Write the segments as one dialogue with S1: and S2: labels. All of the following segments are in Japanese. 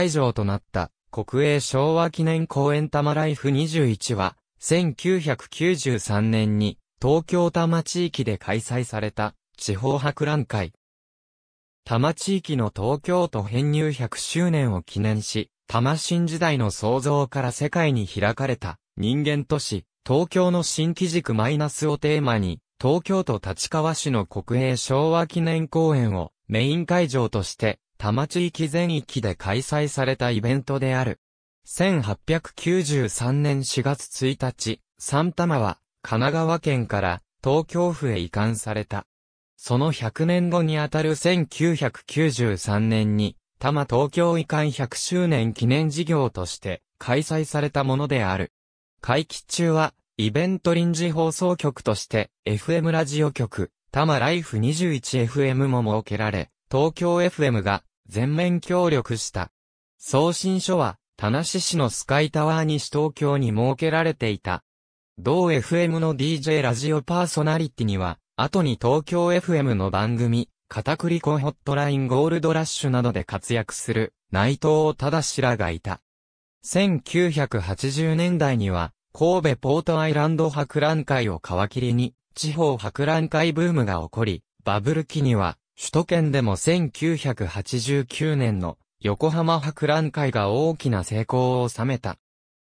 S1: 会場となった国営昭和記念公園多摩ライフ21は、1993年に東京多摩地域で開催された地方博覧会。多摩地域の東京都編入100周年を記念し、多摩新時代の創造から世界に開かれた人間都市、東京の新基軸マイナスをテーマに、東京都立川市の国営昭和記念公園をメイン会場として多摩地域全域で開催されたイベントである。1893年4月1日、三多摩は神奈川県から東京府へ移管された。その100年後にあたる1993年に、多摩東京移管100周年記念事業として開催されたものである。会期中は、イベント臨時放送局として、FM ラジオ局、多摩ライフ 21FM も設けられ、東京 FM が全面協力した。送信所は、田無市のスカイタワー西東京に設けられていた。同 FM の DJ ラジオパーソナリティには、後に東京 FM の番組、片栗粉ホットラインゴールドラッシュなどで活躍する内藤忠らがいた。1980年代には、神戸ポートアイランド博覧会を皮切りに、地方博覧会ブームが起こり、バブル期には、首都圏でも1989年の横浜博覧会が大きな成功を収めた。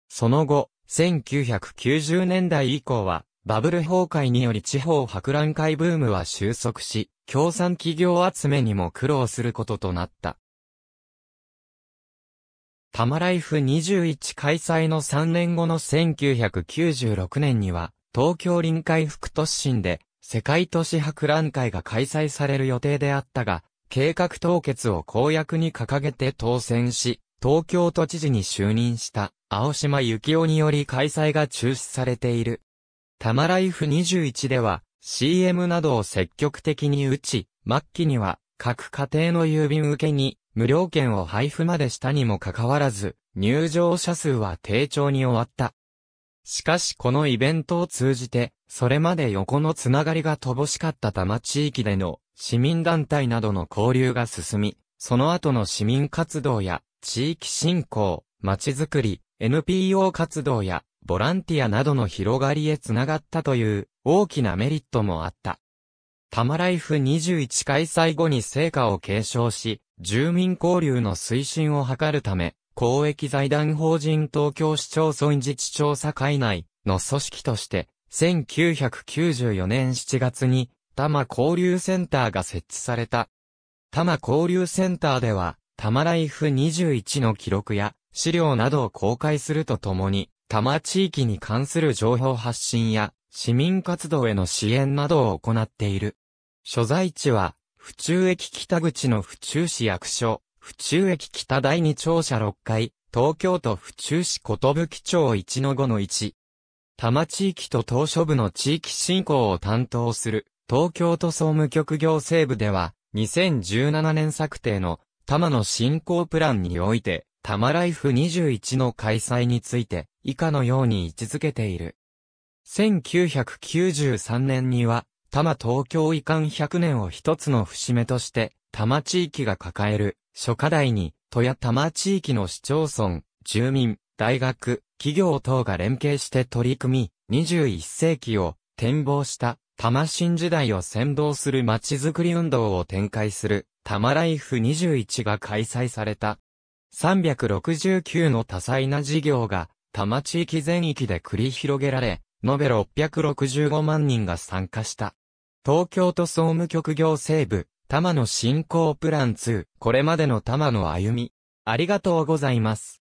S1: その後、1990年代以降は、バブル崩壊により地方博覧会ブームは収束し、共産企業集めにも苦労することとなった。タマライフ21開催の3年後の1996年には、東京臨海副都心で世界都市博覧会が開催される予定であったが、計画凍結を公約に掲げて当選し、東京都知事に就任した青島幸男により開催が中止されている。タマライフ21では CM などを積極的に打ち、末期には各家庭の郵便受けに無料券を配布までしたにもかかわらず、入場者数は低調に終わった。しかしこのイベントを通じて、それまで横のつながりが乏しかった多摩地域での市民団体などの交流が進み、その後の市民活動や地域振興、街づくり、NPO 活動やボランティアなどの広がりへつながったという大きなメリットもあった。多摩ライフ21開催後に成果を継承し、住民交流の推進を図るため、公益財団法人東京市町村自治調査会内の組織として、1994年7月に、多摩交流センターが設置された。多摩交流センターでは、多摩ライフ21の記録や資料などを公開するとともに、多摩地域に関する情報発信や市民活動への支援などを行っている。所在地は、府中駅北口の府中市役所、府中駅北第二庁舎6階、東京都府中市寿町1の5の1、多摩地域と島嶼部の地域振興を担当する東京都総務局行政部では、2017年策定の多摩の振興プランにおいて、多摩ライフ21の開催について、以下のように位置づけている。1993年には、多摩東京遺憾100年を一つの節目として、多摩地域が抱える諸課題に、都や多摩地域の市町村、住民、大学、企業等が連携して取り組み、21世紀を展望した多摩新時代を先導する街づくり運動を展開する多摩ライフ21が開催された。369の多彩な事業が多摩地域全域で繰り広げられ、延べ665万人が参加した。東京都総務局行政部、多摩の振興プラン2、これまでの多摩の歩み。ありがとうございます。